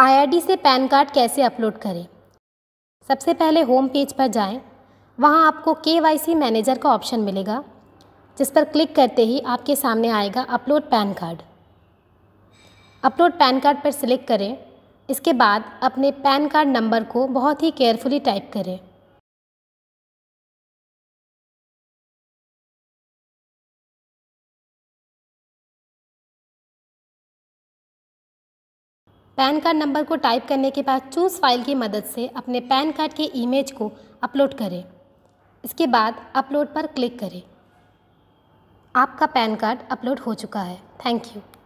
IRD से pan card कैसे upload करें सबसे पहले होम पेज पर जाएं। वहां आपको के मैनेजर का ऑप्शन मिलेगा जिस पर क्लिक करते ही आपके सामने आएगा upload PAN card upload PAN card पर सिलेक्ट करें इसके बाद अपने पैन कार्ड नंबर को बहुत ही केयरफुली टाइप करें पैन कार्ड नंबर को टाइप करने के बाद चूज़ फाइल की मदद से अपने पैन कार्ड के इमेज को अपलोड करें इसके बाद अपलोड पर क्लिक करें आपका पैन कार्ड अपलोड हो चुका है थैंक यू